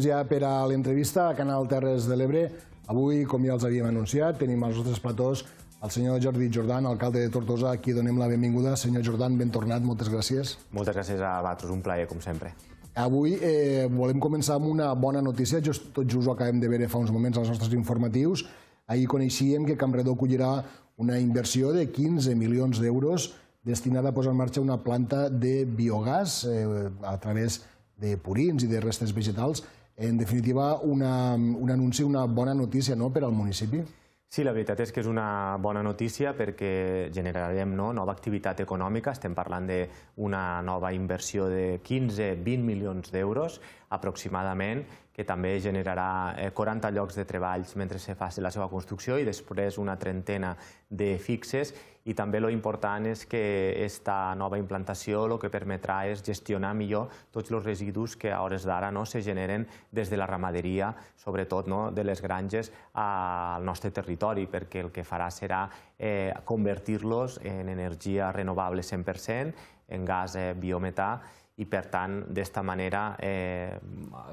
temps ja per a l'entrevista a Canal Terres de l'Ebre. Avui, com ja els havíem anunciat, tenim als nostres platós el senyor Jordi Jordan, alcalde de Tortosa, a qui donem la benvinguda. Senyor Jordan, ben tornat, moltes gràcies. Moltes gràcies a vosaltres, un plaer, com sempre. Avui eh, volem començar amb una bona notícia, just, tot just ho acabem de veure fa uns moments als nostres informatius. Ahir coneixíem que Campredó acollirà una inversió de 15 milions d'euros destinada a posar en marxa una planta de biogàs eh, a través de purins i de restes vegetals en definitiva, una, un anunci, una bona notícia no, per al municipi. Sí, la veritat és que és una bona notícia perquè generarem no, nova activitat econòmica. Estem parlant d'una nova inversió de 15-20 milions d'euros aproximadament, que també generarà 40 eh, llocs de treballs mentre se faci la seva construcció i després una trentena de fixes i també lo important és que esta nova implantació el que permetrà és gestionar millor tots els residus que a hores d'ara no, se generen des de la ramaderia, sobretot no, de les granges, al nostre territori, perquè el que farà serà eh, convertir-los en energia renovable 100%, en gas eh, biometà, i per tant, d'esta manera eh,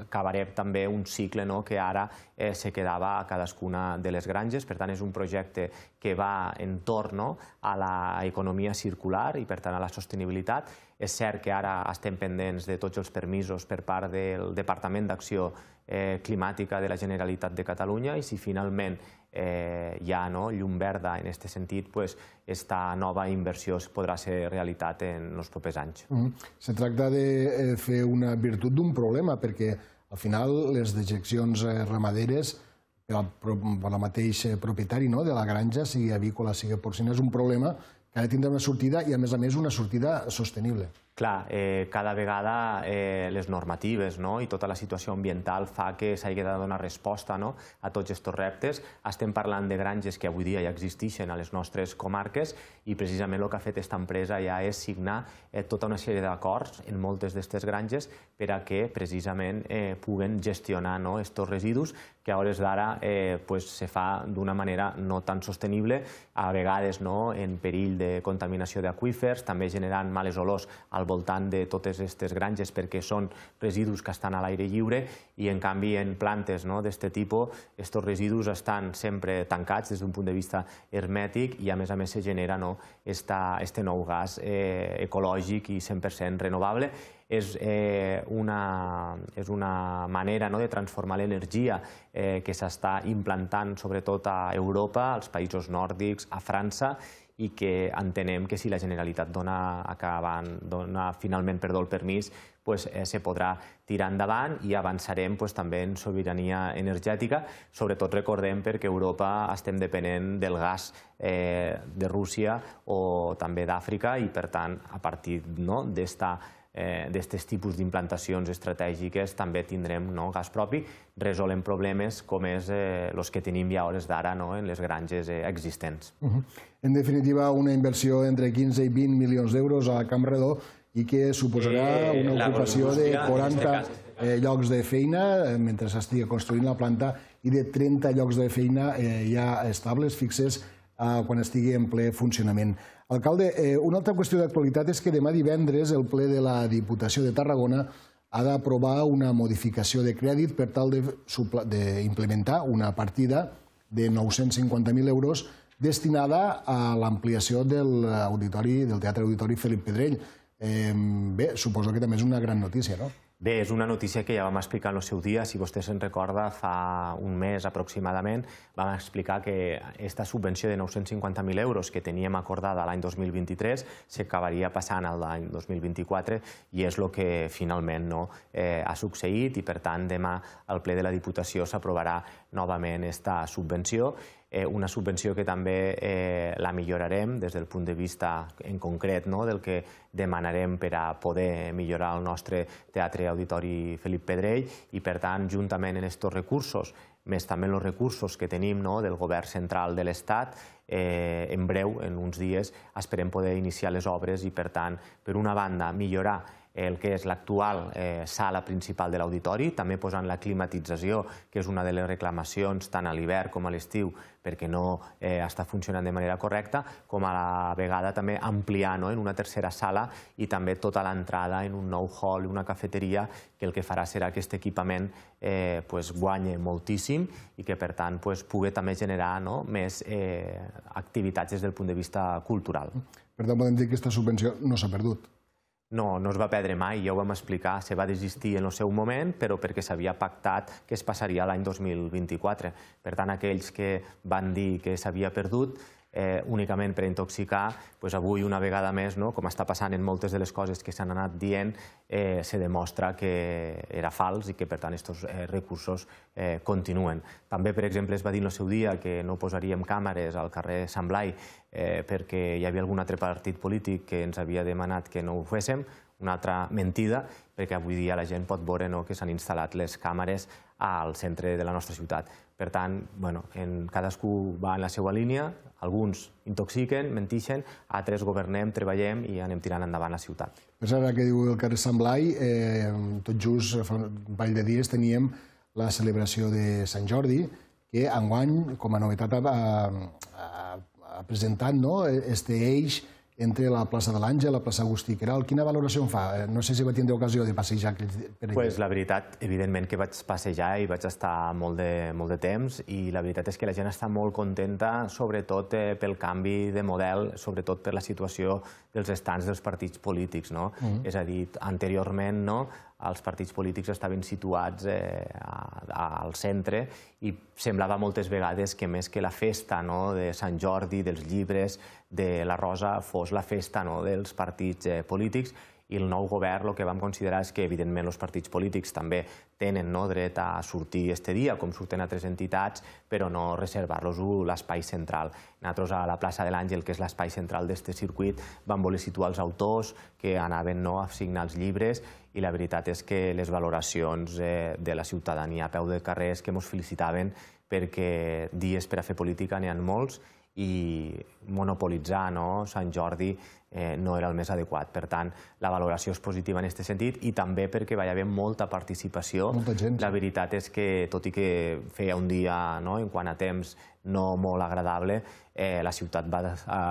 acabarem també un cicle no? que ara eh, se quedava a cadascuna de les granges. Per tant, és un projecte que va en no? a l'economia circular i, per tant, a la sostenibilitat. És cert que ara estem pendents de tots els permisos per part del Departament d'Acció eh, Climàtica de la Generalitat de Catalunya i si finalment eh, ja no, llum verda en aquest sentit, pues, esta nova inversió es podrà ser realitat en els propers anys. Mm -hmm. Se tracta de eh, fer una virtut d'un problema, perquè al final les dejeccions eh, ramaderes per per al mateix eh, propietari no, de la granja, sigui avícola, sigui porcina, és un problema que ha de tindre una sortida i, a més a més, una sortida sostenible clar, eh, cada vegada eh, les normatives no? i tota la situació ambiental fa que s'hagi de donar resposta no? a tots aquests reptes. Estem parlant de granges que avui dia ja existeixen a les nostres comarques i precisament el que ha fet aquesta empresa ja és signar eh, tota una sèrie d'acords en moltes d'aquestes granges per a que precisament eh, puguen gestionar no? estos residus que a hores d'ara eh, pues, se fa d'una manera no tan sostenible, a vegades no? en perill de contaminació d'aquífers, també generant males olors al voltant de totes aquestes granges perquè són residus que estan a l'aire lliure i, en canvi, en plantes no, d'aquest tipus, aquests residus estan sempre tancats des d'un punt de vista hermètic i, a més a més, se genera no, esta, este nou gas eh, ecològic i 100% renovable és, eh, una, és una manera no, de transformar l'energia eh, que s'està implantant sobretot a Europa, als països nòrdics, a França, i que entenem que si la Generalitat dona, acabant, dona finalment perdó, el permís, pues, eh, se podrà tirar endavant i avançarem pues, també en sobirania energètica. Sobretot recordem perquè a Europa estem depenent del gas eh, de Rússia o també d'Àfrica i, per tant, a partir no, d'esta eh, d'aquests tipus d'implantacions estratègiques també tindrem no, gas propi, resolem problemes com és els eh, que tenim ja hores d'ara no, en les granges eh, existents. En definitiva, una inversió entre 15 i 20 milions d'euros a Redó i que suposarà eh, una ocupació de 40 eh, llocs de feina mentre s'estigui construint la planta i de 30 llocs de feina ja estables, fixes, quan estigui en ple funcionament. Alcalde, eh, una altra qüestió d'actualitat és que demà divendres el ple de la Diputació de Tarragona ha d'aprovar una modificació de crèdit per tal d'implementar una partida de 950.000 euros destinada a l'ampliació del, auditori, del Teatre Auditori Felip Pedrell. Eh, bé, suposo que també és una gran notícia, no? Bé, és una notícia que ja vam explicar en el seu dia, si vostè se'n recorda, fa un mes aproximadament, vam explicar que aquesta subvenció de 950.000 euros que teníem acordada l'any 2023 s'acabaria passant a l'any 2024 i és el que finalment no, eh, ha succeït i, per tant, demà al ple de la Diputació s'aprovarà novament aquesta subvenció Eh, una subvenció que també eh, la millorarem des del punt de vista en concret no? del que demanarem per a poder millorar el nostre teatre auditori Felip Pedrell i, per tant, juntament amb aquests recursos, més també els recursos que tenim no? del govern central de l'Estat, eh, en breu, en uns dies, esperem poder iniciar les obres i, per tant, per una banda, millorar el que és l'actual eh, sala principal de l'auditori, també posant la climatització, que és una de les reclamacions tant a l'hivern com a l'estiu, perquè no eh, està funcionant de manera correcta, com a la vegada també ampliar no?, en una tercera sala i també tota l'entrada en un nou hall, una cafeteria, que el que farà serà que aquest equipament eh, pues, guanyi moltíssim i que, per tant, pues, pugui també generar no?, més eh, activitats des del punt de vista cultural. Per tant, podem dir que aquesta subvenció no s'ha perdut no, no es va perdre mai, ja ho vam explicar, se va desistir en el seu moment, però perquè s'havia pactat que es passaria l'any 2024. Per tant, aquells que van dir que s'havia perdut, eh, únicament per intoxicar, doncs avui, una vegada més, no, com està passant en moltes de les coses que s'han anat dient, eh, se demostra que era fals i que, per tant, aquests eh, recursos eh, continuen. També, per exemple, es va dir en el seu dia que no posaríem càmeres al carrer Sant Blai eh, perquè hi havia algun altre partit polític que ens havia demanat que no ho féssim, una altra mentida, perquè avui dia la gent pot veure no, que s'han instal·lat les càmeres al centre de la nostra ciutat. Per tant, bueno, en, cadascú va en la seva línia, alguns intoxiquen, mentixen, altres governem, treballem i anem tirant endavant la ciutat. És ara que diu el carrer Sant Blai, eh, tot just fa un parell de dies teníem la celebració de Sant Jordi, que enguany, com a novetat, ha, ha, ha presentat no, este eix entre la plaça de l'Àngel, la plaça Agustí Queralt. Quina valoració en fa? Eh, no sé si va tindre ocasió de passejar per allà. Pues la veritat, evidentment que vaig passejar i vaig estar molt de, molt de temps i la veritat és que la gent està molt contenta, sobretot eh, pel canvi de model, sobretot per la situació dels estants dels partits polítics. No? Mm -hmm. És a dir, anteriorment no, els partits polítics estaven situats eh, a, a, al centre i semblava moltes vegades que més que la festa no, de Sant Jordi, dels llibres, de la Rosa, fos la festa no, dels partits eh, polítics i el nou govern el que vam considerar és que, evidentment, els partits polítics també tenen no, dret a sortir este dia, com surten altres entitats, però no reservar-los l'espai central. Nosaltres a la plaça de l'Àngel, que és l'espai central d'aquest circuit, vam voler situar els autors que anaven no, a signar els llibres i la veritat és que les valoracions eh, de la ciutadania a peu de carrer és que ens felicitaven perquè dies per a fer política n'hi ha molts i monopolitzar no? Sant Jordi eh, no era el més adequat. Per tant, la valoració és positiva en aquest sentit i també perquè va haver molta participació. Molta gent. La veritat és que, tot i que feia un dia, no, en quant a temps, no molt agradable, eh, la ciutat va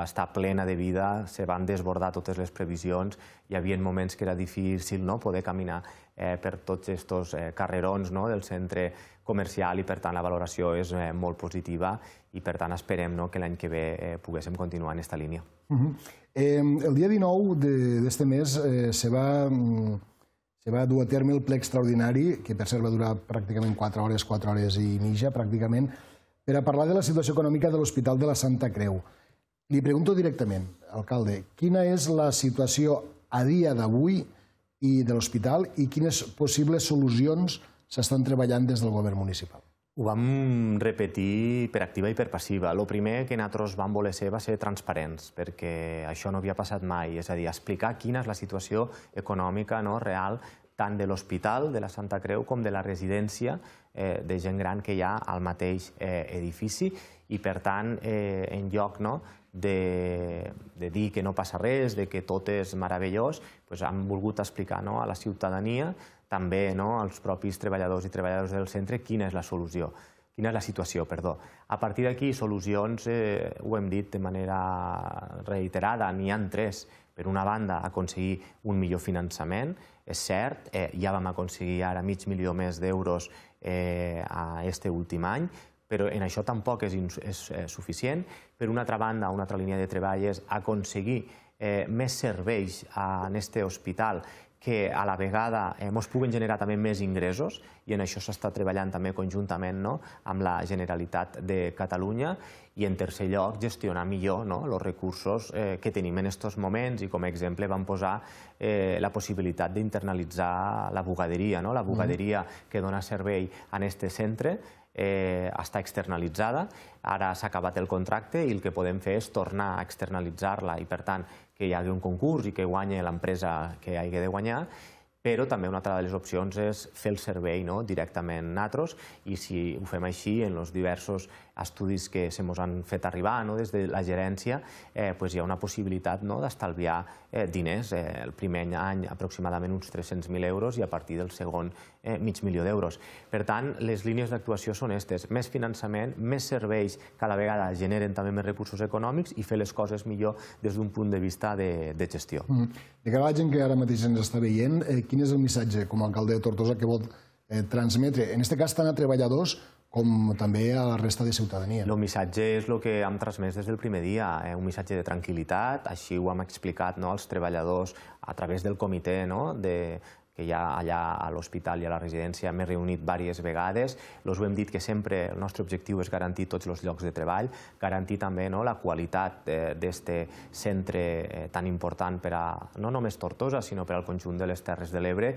estar plena de vida, se van desbordar totes les previsions, hi havia moments que era difícil no, poder caminar eh, per tots aquests eh, carrerons no, del centre comercial i, per tant, la valoració és eh, molt positiva i, per tant, esperem no, que l'any que ve eh, poguéssim continuar en aquesta línia. Uh -huh. eh, el dia 19 d'este mes eh, se va mm, se va dur a terme el ple extraordinari, que per cert va durar pràcticament 4 hores, 4 hores i mitja, pràcticament, per a parlar de la situació econòmica de l'Hospital de la Santa Creu. Li pregunto directament, alcalde, quina és la situació a dia d'avui i de l'hospital i quines possibles solucions s'estan treballant des del govern municipal? Ho vam repetir per activa i per passiva. El primer que nosaltres vam voler ser va ser transparents, perquè això no havia passat mai, és a dir, explicar quina és la situació econòmica no, real tant de l'Hospital de la Santa Creu com de la residència eh, de gent gran que hi ha al mateix eh, edifici i, per tant, eh, en lloc no, de, de dir que no passa res, de que tot és meravellós, doncs han volgut explicar no, a la ciutadania també no, els propis treballadors i treballadors del centre quina és la solució, quina és la situació, perdó. A partir d'aquí, solucions, eh, ho hem dit de manera reiterada, n'hi han tres. Per una banda, aconseguir un millor finançament, és cert, eh, ja vam aconseguir ara mig milió més d'euros eh, a este últim any, però en això tampoc és, és eh, suficient. Per una altra banda, una altra línia de treball és aconseguir eh, més serveis a, en aquest hospital que a la vegada ens eh, puguin generar també més ingressos i en això s'està treballant també conjuntament no? amb la Generalitat de Catalunya i en tercer lloc gestionar millor no? els recursos eh, que tenim en aquests moments i com a exemple vam posar eh, la possibilitat d'internalitzar la bugaderia, no? la bugaderia que dona servei a aquest centre eh, està externalitzada, ara s'ha acabat el contracte i el que podem fer és tornar a externalitzar-la i per tant que hi hagi un concurs i que guanyi l'empresa que hagi de guanyar, però també una altra de les opcions és fer el servei no? directament nosaltres i si ho fem així en els diversos estudis que se ens han fet arribar no? des de la gerència, eh, pues hi ha una possibilitat no? d'estalviar eh, diners. Eh, el primer any aproximadament uns 300.000 euros i a partir del segon eh, mig milió d'euros. Per tant, les línies d'actuació són aquestes. Més finançament, més serveis que a la vegada generen també més recursos econòmics i fer les coses millor des d'un punt de vista de, de gestió. Mm De cara a la gent que ara mateix ens està veient, eh, quin és el missatge com a alcalde de Tortosa que vol eh, transmetre, en aquest cas tant a treballadors com també a la resta de ciutadania. El missatge és el que hem transmès des del primer dia, eh? un missatge de tranquil·litat, així ho hem explicat no, als treballadors a través del comitè no, de, que hi ha allà a l'hospital i a la residència m'he reunit diverses vegades. Els ho hem dit que sempre el nostre objectiu és garantir tots els llocs de treball, garantir també no, la qualitat eh, d'aquest centre eh, tan important per a no només Tortosa, sinó per al conjunt de les Terres de l'Ebre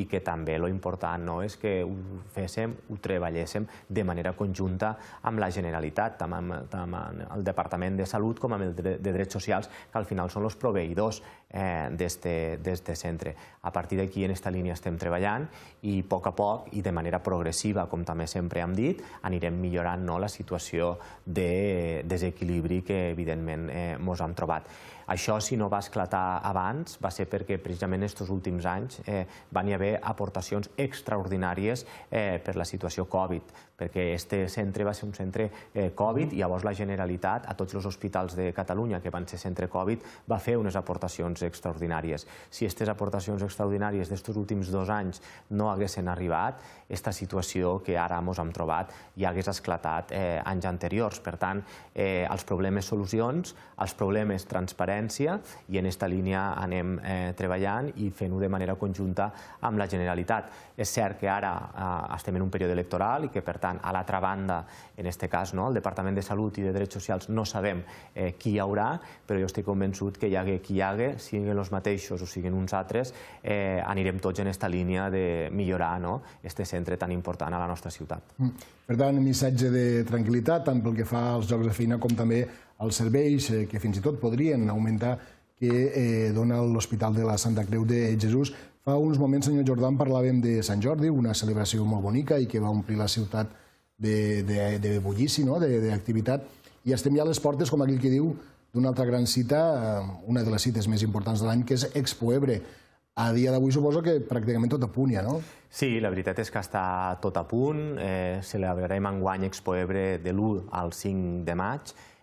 i que també lo important no, és que ho féssim, ho treballéssim de manera conjunta amb la Generalitat, tant amb, el Departament de Salut com amb el de, Drets Socials, que al final són els proveïdors eh, d'aquest centre. A partir d'aquí, en aquest aquesta línia estem treballant i a poc a poc i de manera progressiva, com també sempre hem dit, anirem millorant no, la situació de desequilibri que evidentment ens eh, hem trobat. Això, si no va esclatar abans, va ser perquè precisament en aquests últims anys eh, van hi haver aportacions extraordinàries eh, per la situació Covid, perquè este centre va ser un centre eh, Covid i llavors la Generalitat, a tots els hospitals de Catalunya que van ser centre Covid, va fer unes aportacions extraordinàries. Si aquestes aportacions extraordinàries d'aquests últims dos anys no haguessin arribat, aquesta situació que ara ens hem trobat ja hagués esclatat eh, anys anteriors. Per tant, eh, els problemes solucions, els problemes transparents, transparència i en aquesta línia anem eh, treballant i fent-ho de manera conjunta amb la Generalitat. És cert que ara eh, estem en un període electoral i que, per tant, a l'altra banda, en aquest cas, no, el Departament de Salut i de Drets Socials no sabem eh, qui hi haurà, però jo estic convençut que hi hagi qui hi hagi, siguin els mateixos o siguin uns altres, eh, anirem tots en aquesta línia de millorar no, este centre tan important a la nostra ciutat. Mm. Per tant, un missatge de tranquil·litat, tant pel que fa als jocs de feina com també als serveis, eh, que fins i tot podrien augmentar, que eh, dona l'Hospital de la Santa Creu de Jesús. Fa uns moments, senyor Jordan, parlàvem de Sant Jordi, una celebració molt bonica i que va omplir la ciutat de, de, de bullici, no? d'activitat, i estem ja a les portes, com aquell que diu, d'una altra gran cita, eh, una de les cites més importants de l'any, que és Expo Ebre a dia d'avui suposo que pràcticament tot a ja, no? Sí, la veritat és que està tot a punt. Eh, celebrarem guany Expo Ebre de l'1 al 5 de maig.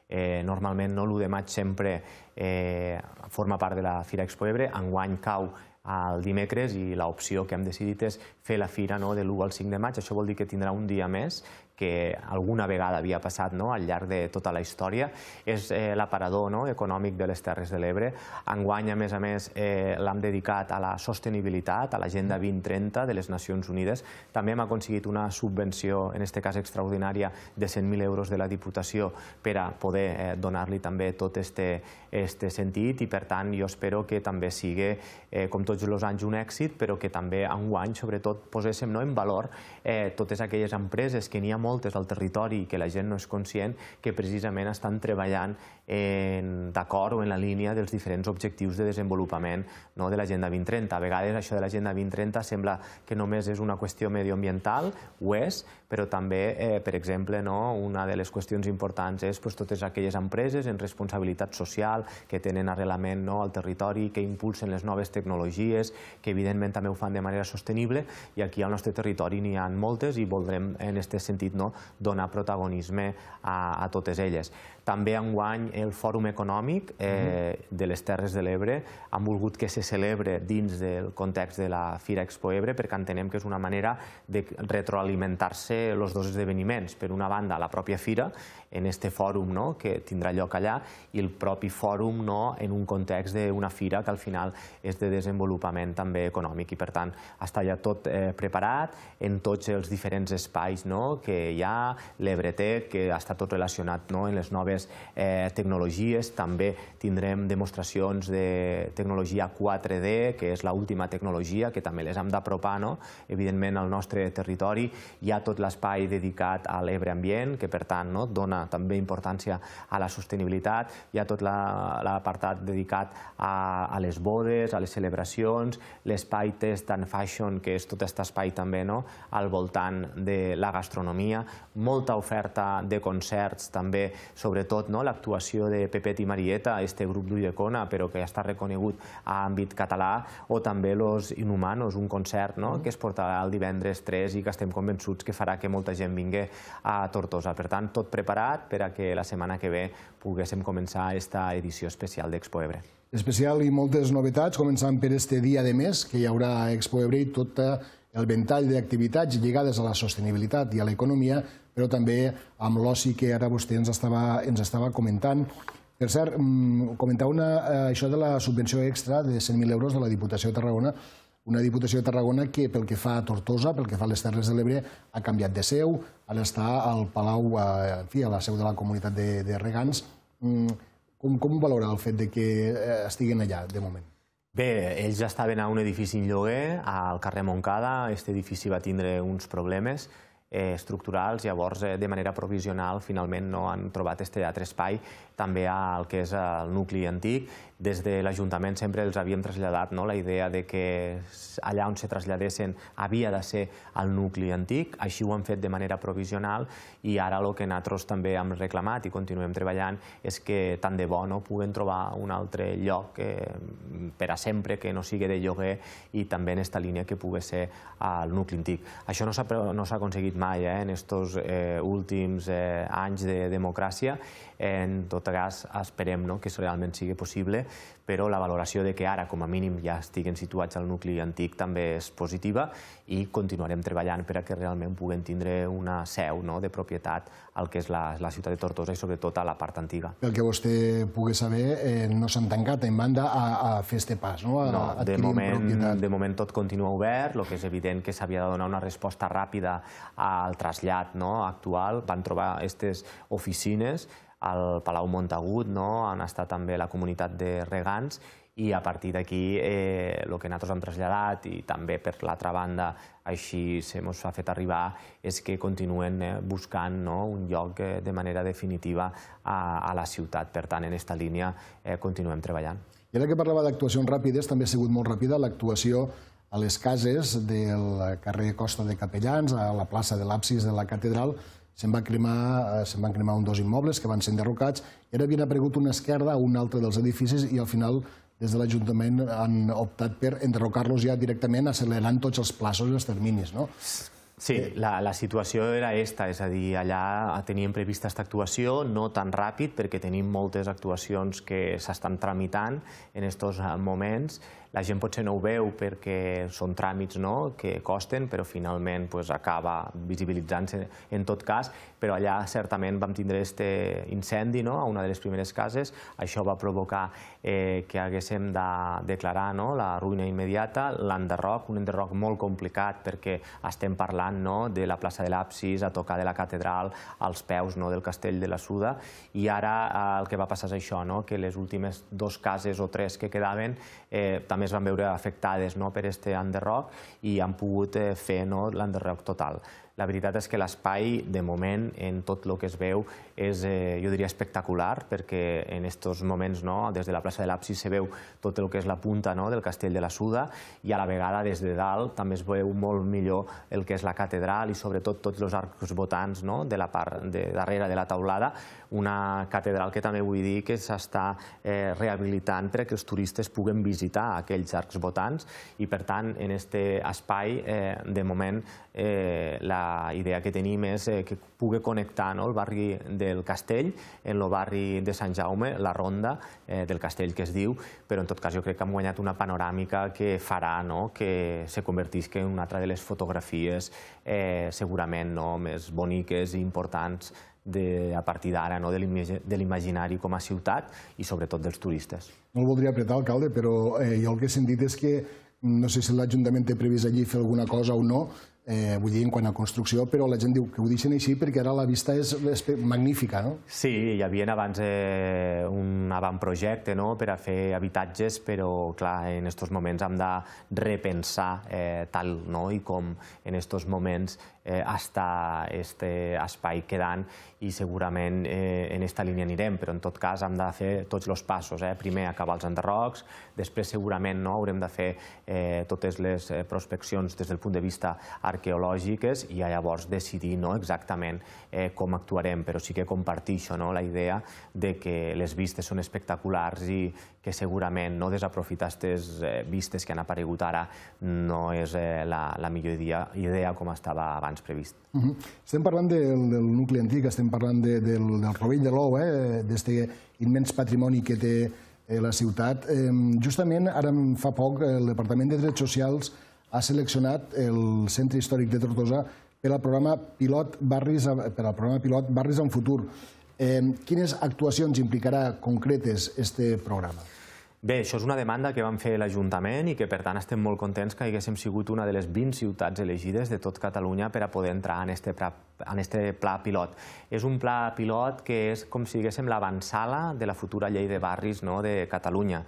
Eh, normalment no l'1 de maig sempre eh, forma part de la Fira Expo Ebre. guany cau el dimecres i l'opció que hem decidit és fer la fira no, de l'1 al 5 de maig. Això vol dir que tindrà un dia més que alguna vegada havia passat no? al llarg de tota la història, és eh, l'aparador no? econòmic de les Terres de l'Ebre. Enguany, a més a més, eh, l'hem dedicat a la sostenibilitat, a l'Agenda 2030 de les Nacions Unides. També hem aconseguit una subvenció, en aquest cas extraordinària, de 100.000 euros de la Diputació per a poder eh, donar-li també tot aquest sentit i, per tant, jo espero que també sigui, eh, com tots els anys, un èxit, però que també enguany, sobretot, poséssim no, en valor eh, totes aquelles empreses que n'hi ha moltes del territori que la gent no és conscient que precisament estan treballant d'acord o en la línia dels diferents objectius de desenvolupament no, de l'Agenda 2030. A vegades això de l'Agenda 2030 sembla que només és una qüestió medioambiental, ho és, però també, eh, per exemple, no, una de les qüestions importants és totes aquelles empreses en responsabilitat social que tenen arrelament no, al territori, que impulsen les noves tecnologies, que evidentment també ho fan de manera sostenible, i aquí al nostre territori n'hi ha moltes i voldrem, en aquest sentit, no? donar protagonisme a, a totes elles. També enguany el Fòrum Econòmic eh, mhm. de les Terres de l'Ebre han volgut que se celebre dins del context de la Fira Expo Ebre perquè entenem que és una manera de retroalimentar-se els dos esdeveniments. Per una banda, la pròpia Fira, en este fòrum no, que tindrà lloc allà, i el propi fòrum no, en un context d'una fira que al final és de desenvolupament també econòmic i per tant està ja tot eh, preparat en tots els diferents espais no, que hi ha, l'Ebretec, que està tot relacionat no, en les noves noves eh, tecnologies. També tindrem demostracions de tecnologia 4D, que és l'última tecnologia, que també les hem d'apropar, no? evidentment, al nostre territori. Hi ha tot l'espai dedicat a l'Ebre Ambient, que per tant no? dona també importància a la sostenibilitat. Hi ha tot l'apartat la, dedicat a, a les bodes, a les celebracions, l'espai test and fashion, que és tot aquest espai també no? al voltant de la gastronomia, molta oferta de concerts també sobre sobretot no, l'actuació de Pepet i Marieta, este grup d'Ullecona, però que ja està reconegut a àmbit català, o també Los Inhumanos, un concert no, mm. que es portarà el divendres 3 i que estem convençuts que farà que molta gent vingui a Tortosa. Per tant, tot preparat per a que la setmana que ve poguéssim començar aquesta edició especial d'Expo Ebre. Especial i moltes novetats, començant per este dia de mes, que hi haurà Expo Ebre i tot el ventall d'activitats lligades a la sostenibilitat i a l'economia però també amb l'oci que ara vostè ens estava, ens estava comentant. Per cert, mm, comentar una, eh, això de la subvenció extra de 100.000 euros de la Diputació de Tarragona, una Diputació de Tarragona que, pel que fa a Tortosa, pel que fa a les Terres de l'Ebre, ha canviat de seu, ara està al Palau, en fi, a la seu de la comunitat de, de Regants. Mm, com, com valora el fet de que eh, estiguen allà, de moment? Bé, ells ja estaven a un edifici en lloguer, al carrer Moncada. Aquest edifici va tindre uns problemes Eh, estructurals, llavors eh, de manera provisional finalment no han trobat este altre espai també al que és el nucli antic. Des de l'Ajuntament sempre els havíem traslladat no? la idea de que allà on se traslladessin havia de ser el nucli antic, així ho han fet de manera provisional i ara el que nosaltres també hem reclamat i continuem treballant és que tant de bo no puguen trobar un altre lloc eh, per a sempre que no sigui de lloguer i també en aquesta línia que pugui ser el nucli antic. Això no s'ha no aconseguit mai eh, en aquests eh, últims eh, anys de democràcia en tot cas, esperem no, que això realment sigui possible, però la valoració de que ara, com a mínim, ja estiguen situats al nucli antic també és positiva i continuarem treballant per a que realment puguen tindre una seu no, de propietat al que és la, la ciutat de Tortosa i sobretot a la part antiga. El que vostè pugui saber, eh, no s'han tancat en banda a, a fer este pas, no? A, no de, moment, propietat. de moment tot continua obert, el que és evident que s'havia de donar una resposta ràpida al trasllat no, actual. Van trobar aquestes oficines al Palau Montagut, no? on està també la comunitat de regants, i a partir d'aquí eh, el que nosaltres hem traslladat i també per l'altra banda així se mos ha fet arribar és que continuen eh, buscant no, un lloc eh, de manera definitiva a, a la ciutat. Per tant, en aquesta línia eh, continuem treballant. I ara que parlava d'actuacions ràpides, també ha sigut molt ràpida l'actuació a les cases del carrer Costa de Capellans, a la plaça de l'Absis de la Catedral, Se'n van, cremar, eh, se van cremar un dos immobles que van ser enderrocats i ara havien aparegut una esquerda a un altre dels edificis i al final des de l'Ajuntament han optat per enderrocar-los ja directament accelerant tots els plaços i els terminis. No? Sí, eh. la, la situació era esta, és a dir, allà teníem prevista aquesta actuació, no tan ràpid, perquè tenim moltes actuacions que s'estan tramitant en aquests eh, moments, la gent potser no ho veu perquè són tràmits no? que costen, però finalment pues, acaba visibilitzant-se en tot cas, però allà certament vam tindre aquest incendi no? a una de les primeres cases, això va provocar eh, que haguéssim de declarar no? la ruïna immediata, l'enderroc, un enderroc molt complicat perquè estem parlant no? de la plaça de l'Apsis, a tocar de la catedral, als peus no? del castell de la Suda, i ara eh, el que va passar és això, no? que les últimes dues cases o tres que quedaven eh, també també es van veure afectades no, per aquest enderroc i han pogut eh, fer no, l'enderroc total. La veritat és que l'espai, de moment, en tot el que es veu, és, eh, jo diria, espectacular, perquè en aquests moments, no, des de la plaça de l'Apsis, se veu tot el que és la punta no, del castell de la Suda, i a la vegada, des de dalt, també es veu molt millor el que és la catedral i, sobretot, tots els arcs votants no, de la part de darrere de la taulada, una catedral que també vull dir que s'està eh, rehabilitant perquè els turistes puguen visitar aquells arcs votants i, per tant, en aquest espai, eh, de moment, eh, la la idea que tenim és eh, que pugui connectar no, el barri del Castell amb el barri de Sant Jaume, la ronda eh, del Castell que es diu, però en tot cas jo crec que hem guanyat una panoràmica que farà no, que se convertisca en una altra de les fotografies eh, segurament no, més boniques i importants de, a partir d'ara, no, de l'imaginari com a ciutat i sobretot dels turistes. No el voldria apretar, alcalde, però eh, jo el que he sentit és que no sé si l'Ajuntament té previst allí fer alguna cosa o no, eh, vull dir, en quant a construcció, però la gent diu que ho deixen així perquè ara la vista és magnífica, no? Sí, hi havia abans eh, un avantprojecte no?, per a fer habitatges, però, clar, en aquests moments hem de repensar eh, tal no? i com en aquests moments eh, hasta este espai quedant i segurament eh, en esta línia anirem, però en tot cas hem de fer tots els passos. Eh? Primer acabar els enderrocs, després segurament no haurem de fer eh, totes les eh, prospeccions des del punt de vista arqueològiques i llavors decidir no, exactament eh, com actuarem, però sí que comparteixo no, la idea de que les vistes són espectaculars i que segurament no desaprofitar aquestes eh, vistes que han aparegut ara no és eh, la, la millor idea, idea com estava abans abans previst. Estem parlant del, del nucli antic, estem parlant de, del, del rovell de l'ou, eh? d'aquest immens patrimoni que té eh, la ciutat. Justament ara fa poc eh, el Departament de Drets Socials ha seleccionat el Centre Històric de Tortosa per al programa Pilot Barris, per al programa Pilot Barris en Futur. quines actuacions implicarà concretes este programa? Bé, això és una demanda que vam fer l'Ajuntament i que, per tant, estem molt contents que haguéssim sigut una de les 20 ciutats elegides de tot Catalunya per a poder entrar en este, pra, en este pla pilot. És un pla pilot que és com si diguéssim l'avançala de la futura llei de barris no?, de Catalunya.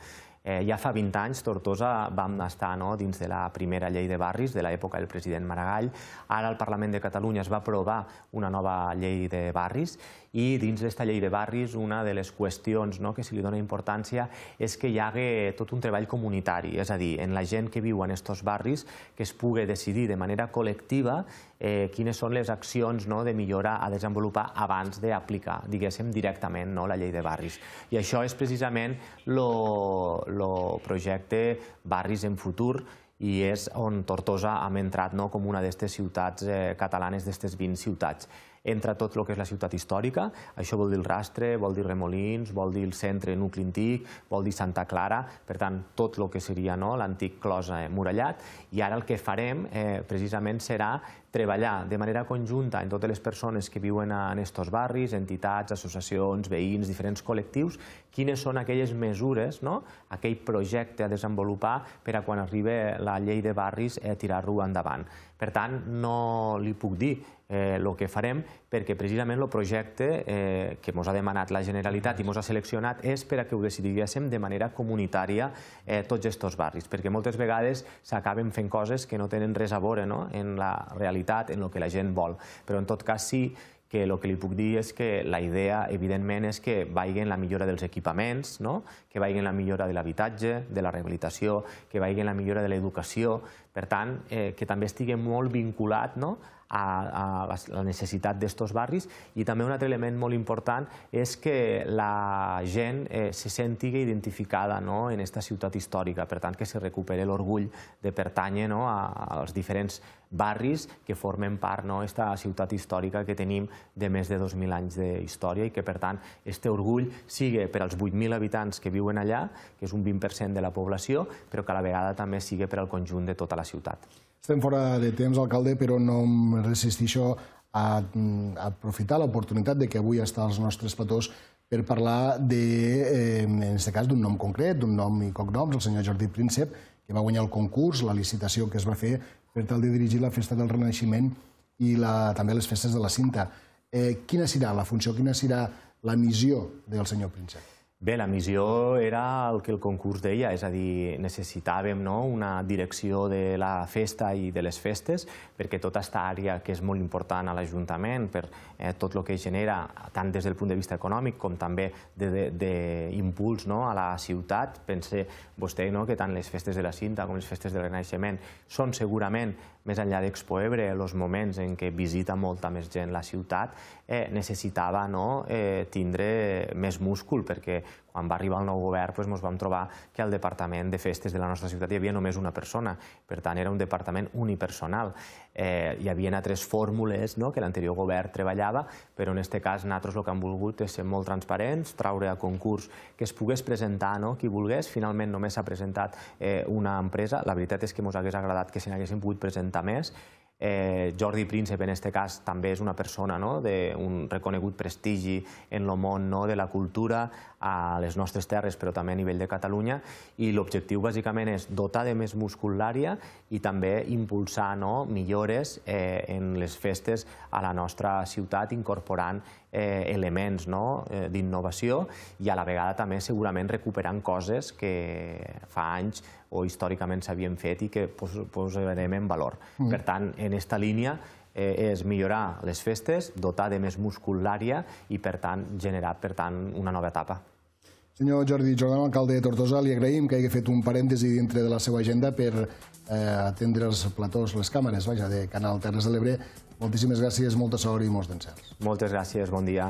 Eh, ja fa 20 anys Tortosa vam estar no, dins de la primera llei de barris de l'època del president Maragall. Ara el Parlament de Catalunya es va aprovar una nova llei de barris i dins d'esta llei de barris una de les qüestions no, que se li dona importància és que hi hagi tot un treball comunitari, és a dir, en la gent que viu en aquests barris que es pugui decidir de manera col·lectiva eh, quines són les accions no, de millora a desenvolupar abans d'aplicar, directament no, la llei de barris. I això és precisament el projecte Barris en Futur, i és on Tortosa hem entrat no, com una d'aquestes ciutats eh, catalanes, d'aquestes 20 ciutats entra tot el que és la ciutat històrica. Això vol dir el rastre, vol dir Remolins, vol dir el centre nucli antic, vol dir Santa Clara, per tant, tot el que seria no, l'antic clos eh, murallat. I ara el que farem eh, precisament serà treballar de manera conjunta en totes les persones que viuen en aquests barris, entitats, associacions, veïns, diferents col·lectius, quines són aquelles mesures, no? aquell projecte a desenvolupar per a quan arribi la llei de barris eh, tirar-lo endavant. Per tant, no li puc dir eh, el que farem perquè precisament el projecte eh, que ens ha demanat la Generalitat i ens ha seleccionat és per a que ho decidiguéssim de manera comunitària eh, tots aquests barris, perquè moltes vegades s'acaben fent coses que no tenen res a veure no? en la realitat realitat, en el que la gent vol. Però en tot cas sí que el que li puc dir és que la idea, evidentment, és que vagin la millora dels equipaments, no? que vagin la millora de l'habitatge, de la rehabilitació, que vagin la millora de l'educació, per tant, eh, que també estigui molt vinculat no? a, a la necessitat d'estos barris i també un altre element molt important és que la gent eh, se senti identificada no, en aquesta ciutat històrica, per tant que se recupere l'orgull de pertànyer no, als diferents barris que formen part no, ciutat històrica que tenim de més de 2.000 anys d'història i que, per tant, este orgull sigui per als 8.000 habitants que viuen allà, que és un 20% de la població, però que a la vegada també sigui per al conjunt de tota la ciutat. Estem fora de temps, alcalde, però no em resisteixo a, mm, aprofitar l'oportunitat de que avui està als nostres platós per parlar, de, eh, en aquest cas, d'un nom concret, d'un nom i cognoms, el senyor Jordi Príncep, que va guanyar el concurs, la licitació que es va fer per tal de dirigir la Festa del Renaixement i la, també les festes de la Cinta. Eh, quina serà la funció, quina serà la missió del senyor Príncep? Bé, la missió era el que el concurs deia, és a dir, necessitàvem no, una direcció de la festa i de les festes, perquè tota aquesta àrea que és molt important a l'Ajuntament per eh, tot el que genera, tant des del punt de vista econòmic com també d'impuls no, a la ciutat, pense vostè no, que tant les festes de la Cinta com les festes del Renaixement són segurament més enllà d'Expo Ebre, els moments en què visita molta més gent la ciutat, eh, necessitava no, eh, tindre més múscul, perquè quan va arribar el nou govern doncs vam trobar que al departament de festes de la nostra ciutat hi havia només una persona. Per tant, era un departament unipersonal. Eh, hi havia altres fórmules no?, que l'anterior govern treballava, però en aquest cas nosaltres el que hem volgut és ser molt transparents, traure a concurs que es pogués presentar no? qui volgués. Finalment només s'ha presentat eh, una empresa. La veritat és que ens hagués agradat que se n'haguessin pogut presentar més. Eh, Jordi Príncep, en aquest cas, també és una persona no? d'un reconegut prestigi en el món no? de la cultura a les nostres terres, però també a nivell de Catalunya, i l'objectiu bàsicament és dotar de més musculària i també impulsar no, millores eh, en les festes a la nostra ciutat, incorporant eh, elements no, eh, d'innovació i a la vegada també segurament recuperant coses que fa anys o històricament s'havien fet i que pos posarem en valor. Mm. Per tant, en aquesta línia eh, és millorar les festes, dotar de més musculària i, per tant, generar per tant, una nova etapa. Senyor Jordi Jordà, alcalde de Tortosa, li agraïm que hagi fet un parèntesi dintre de la seva agenda per eh, atendre els platós, les càmeres, vaja, de Canal Terres de l'Ebre. Moltíssimes gràcies, molta sort i molts d'encerts. Moltes gràcies, bon dia.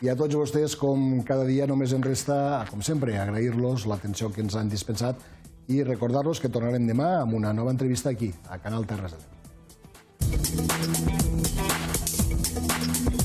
I a tots vostès, com cada dia, només em resta, com sempre, agrair-los l'atenció que ens han dispensat i recordar-los que tornarem demà amb una nova entrevista aquí, a Canal Terres de l'Ebre.